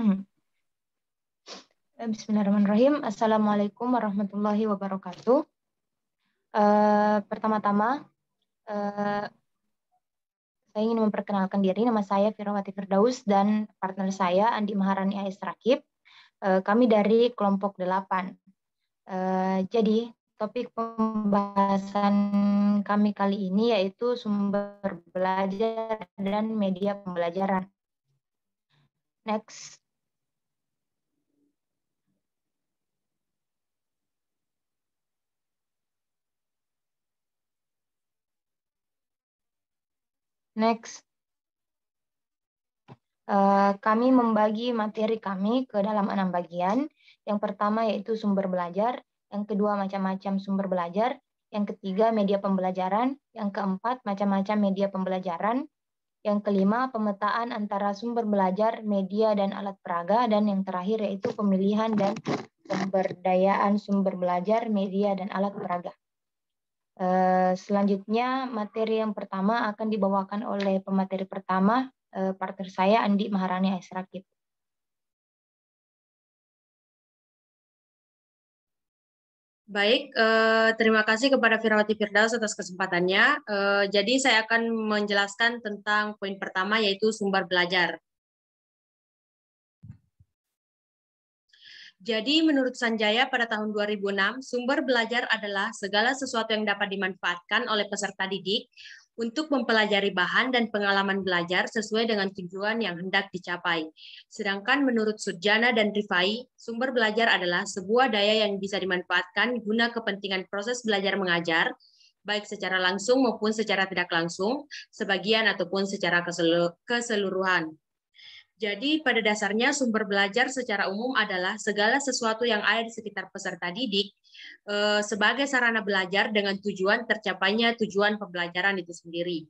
Hmm. Bismillahirrahmanirrahim. Assalamualaikum warahmatullahi wabarakatuh. Uh, pertama-tama, uh, saya ingin memperkenalkan diri. Nama saya Firawati Firdaus dan partner saya Andi Maharani AS Rakib. Uh, kami dari kelompok 8. Uh, jadi, topik pembahasan kami kali ini yaitu sumber belajar dan media pembelajaran. Next. Next. Eh, kami membagi materi kami ke dalam enam bagian. Yang pertama yaitu sumber belajar, yang kedua macam-macam sumber belajar, yang ketiga media pembelajaran, yang keempat macam-macam media pembelajaran, yang kelima, pemetaan antara sumber belajar, media, dan alat peraga. Dan yang terakhir yaitu pemilihan dan pemberdayaan sumber belajar, media, dan alat peraga. Eh, selanjutnya, materi yang pertama akan dibawakan oleh pemateri pertama, eh, partner saya Andi Maharani Aisrakit. Baik, eh, terima kasih kepada Firawati Firdaus atas kesempatannya. Eh, jadi saya akan menjelaskan tentang poin pertama yaitu sumber belajar. Jadi menurut Sanjaya pada tahun 2006, sumber belajar adalah segala sesuatu yang dapat dimanfaatkan oleh peserta didik untuk mempelajari bahan dan pengalaman belajar sesuai dengan tujuan yang hendak dicapai. Sedangkan menurut Sudjana dan Rifai, sumber belajar adalah sebuah daya yang bisa dimanfaatkan guna kepentingan proses belajar mengajar, baik secara langsung maupun secara tidak langsung, sebagian ataupun secara keseluruhan. Jadi pada dasarnya sumber belajar secara umum adalah segala sesuatu yang ada di sekitar peserta didik eh, sebagai sarana belajar dengan tujuan tercapainya tujuan pembelajaran itu sendiri.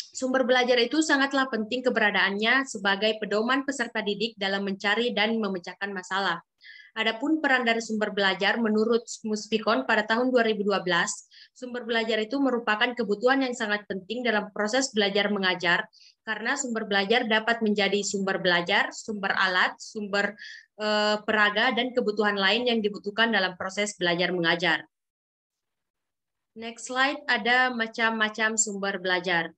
Sumber belajar itu sangatlah penting keberadaannya sebagai pedoman peserta didik dalam mencari dan memecahkan masalah. Adapun peran dari sumber belajar menurut Muspikon pada tahun 2012 Sumber belajar itu merupakan kebutuhan yang sangat penting dalam proses belajar mengajar karena sumber belajar dapat menjadi sumber belajar, sumber alat, sumber eh, peraga dan kebutuhan lain yang dibutuhkan dalam proses belajar mengajar. Next slide ada macam-macam sumber belajar.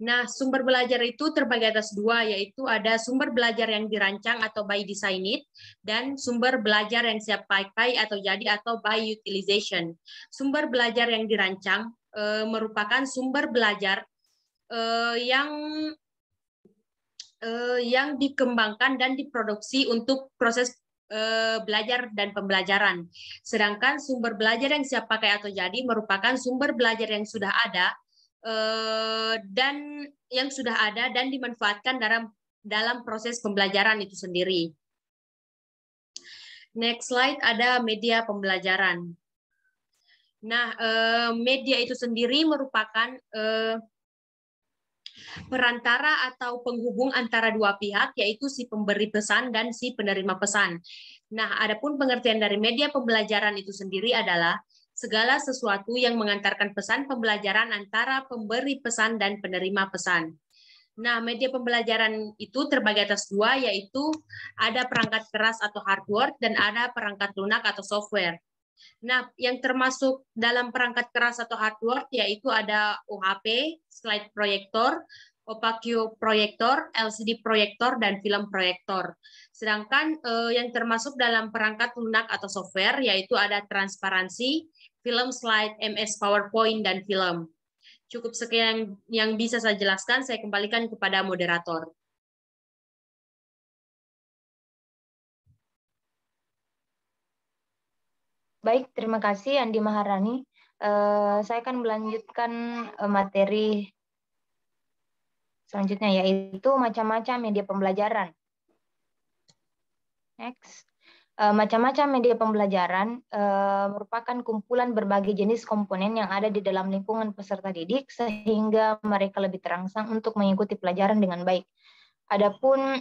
Nah, sumber belajar itu terbagi atas dua, yaitu ada sumber belajar yang dirancang atau by design it, dan sumber belajar yang siap pakai atau jadi atau by utilization. Sumber belajar yang dirancang e, merupakan sumber belajar e, yang e, yang dikembangkan dan diproduksi untuk proses belajar dan pembelajaran. Sedangkan sumber belajar yang siap pakai atau jadi merupakan sumber belajar yang sudah ada Eh, dan yang sudah ada dan dimanfaatkan dalam dalam proses pembelajaran itu sendiri. Next slide ada media pembelajaran. Nah, eh, media itu sendiri merupakan eh, perantara atau penghubung antara dua pihak yaitu si pemberi pesan dan si penerima pesan. Nah, adapun pengertian dari media pembelajaran itu sendiri adalah segala sesuatu yang mengantarkan pesan pembelajaran antara pemberi pesan dan penerima pesan. Nah, media pembelajaran itu terbagi atas dua, yaitu ada perangkat keras atau hardware dan ada perangkat lunak atau software. Nah, yang termasuk dalam perangkat keras atau hardware yaitu ada UHP, slide proyektor, opaque proyektor, LCD proyektor, dan film proyektor. Sedangkan eh, yang termasuk dalam perangkat lunak atau software yaitu ada transparansi, film slide, MS PowerPoint, dan film. Cukup sekian yang bisa saya jelaskan, saya kembalikan kepada moderator. Baik, terima kasih Andi Maharani. Eh, saya akan melanjutkan eh, materi selanjutnya, yaitu macam-macam media pembelajaran. Next. Eh, macam-macam media pembelajaran eh, merupakan kumpulan berbagai jenis komponen yang ada di dalam lingkungan peserta didik sehingga mereka lebih terangsang untuk mengikuti pelajaran dengan baik. Adapun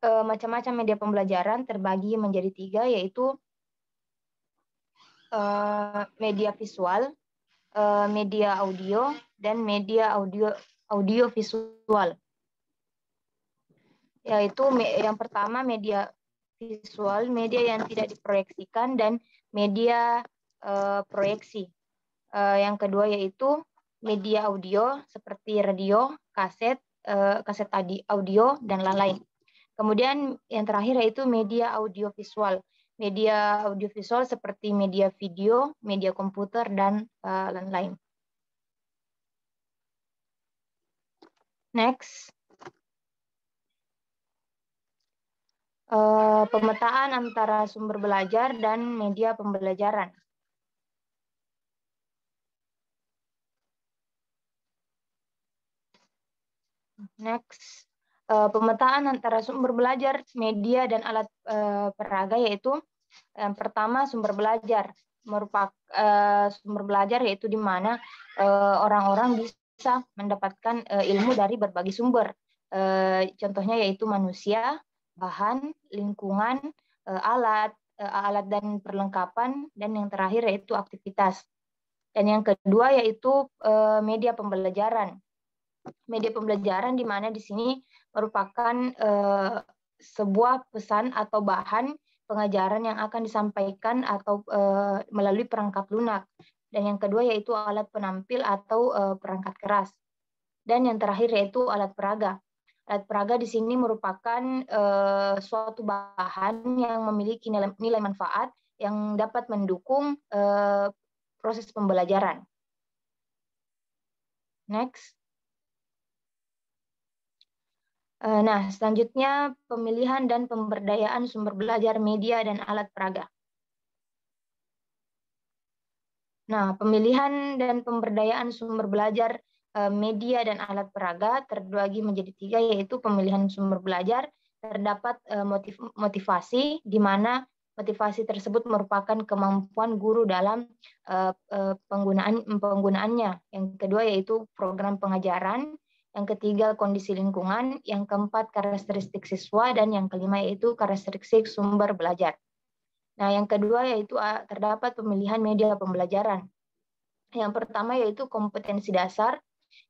eh, macam-macam media pembelajaran terbagi menjadi tiga yaitu media visual, media audio, dan media audio audio visual. Yaitu yang pertama media visual, media yang tidak diproyeksikan, dan media uh, proyeksi. Uh, yang kedua yaitu media audio seperti radio, kaset, uh, kaset audio, dan lain-lain. Kemudian yang terakhir yaitu media audio visual. Media audiovisual seperti media video, media komputer, dan lain-lain. Next. Eh, pemetaan antara sumber belajar dan media pembelajaran. Next, uh, pemetaan antara sumber belajar, media, dan alat uh, peraga yaitu yang pertama sumber belajar merupakan uh, sumber belajar yaitu di mana orang-orang bisa mendapatkan ilmu dari berbagai sumber. contohnya yaitu manusia, bahan, lingkungan, eh, alat, eh, alat dan perlengkapan, dan yang terakhir yaitu aktivitas. Dan yang kedua yaitu eh, media pembelajaran. Media pembelajaran di mana di sini merupakan sebuah pesan atau bahan pengajaran yang akan disampaikan atau melalui perangkat lunak. Dan yang kedua yaitu alat penampil atau perangkat keras. Dan yang terakhir yaitu alat peraga Alat peraga di sini merupakan uh, suatu bahan yang memiliki nilai, nilai manfaat yang dapat mendukung uh, proses pembelajaran. Next. Eh, nah, selanjutnya pemilihan dan pemberdayaan sumber belajar media dan alat peraga. Nah, pemilihan dan pemberdayaan sumber belajar E, media dan alat peraga, terbagi menjadi tiga yaitu pemilihan sumber belajar, terdapat e, motiv motivasi di mana motivasi tersebut merupakan kemampuan guru dalam e, penggunaan penggunaannya. Yang kedua yaitu program pengajaran, yang ketiga kondisi lingkungan, yang keempat karakteristik siswa dan yang kelima yaitu karakteristik sumber belajar. Nah, yang kedua yaitu terdapat pemilihan media pembelajaran. Yang pertama yaitu kompetensi dasar,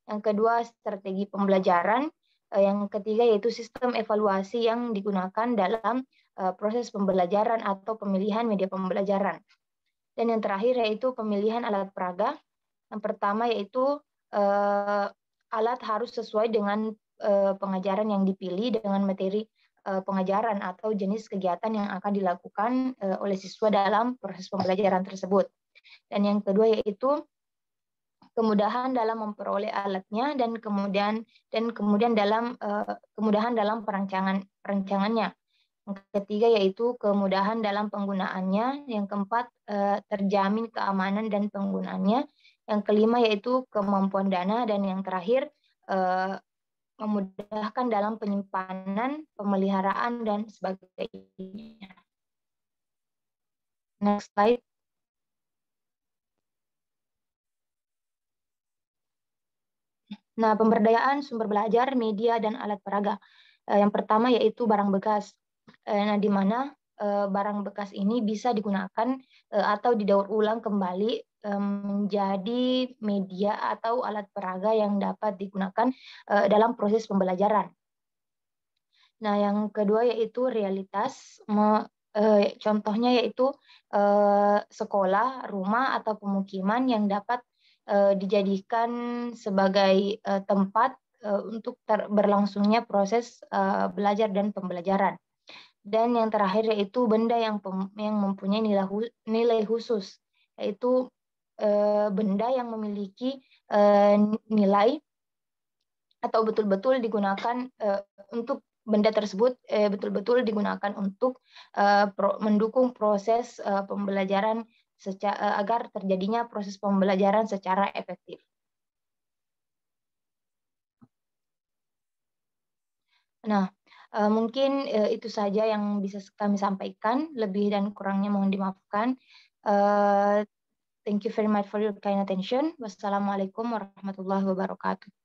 yang kedua strategi pembelajaran, eh, yang ketiga yaitu sistem evaluasi yang digunakan dalam eh, proses pembelajaran atau pemilihan media pembelajaran. Dan yang terakhir yaitu pemilihan alat peraga. Yang pertama yaitu eh, alat harus sesuai dengan pengajaran yang dipilih dengan materi pengajaran atau jenis kegiatan yang akan dilakukan oleh siswa dalam proses pembelajaran tersebut. Dan yang kedua yaitu kemudahan dalam memperoleh alatnya dan kemudian dan kemudian dalam uh, kemudahan dalam perancangan perancangannya. Yang ketiga yaitu kemudahan dalam penggunaannya, yang keempat uh, terjamin keamanan dan penggunaannya, yang kelima yaitu kemampuan dana dan yang terakhir uh, memudahkan dalam penyimpanan, pemeliharaan dan sebagainya. Next slide. Nah, pemberdayaan sumber belajar, media, dan alat peraga. Eh, yang pertama yaitu barang bekas. Eh, nah, di mana eh, barang bekas ini bisa digunakan atau didaur ulang kembali menjadi media atau alat peraga yang dapat digunakan dalam proses pembelajaran. Nah, yang kedua yaitu realitas. Contohnya yaitu sekolah, rumah, atau pemukiman yang dapat uh, dijadikan sebagai uh, tempat uh, untuk ter berlangsungnya proses uh, belajar dan pembelajaran. Dan yang terakhir yaitu benda yang yang mempunyai nilai, hu nilai khusus, yaitu uh, benda yang memiliki uh, nilai atau betul-betul digunakan uh, untuk benda tersebut betul-betul eh, digunakan untuk uh, pro, mendukung proses uh, pembelajaran secara, eh, agar terjadinya proses pembelajaran secara efektif. Nah, eh, mungkin eh, itu saja yang bisa kami sampaikan. Lebih dan kurangnya mohon dimaafkan. Thank you very much for your kind attention. Wassalamualaikum warahmatullahi wabarakatuh.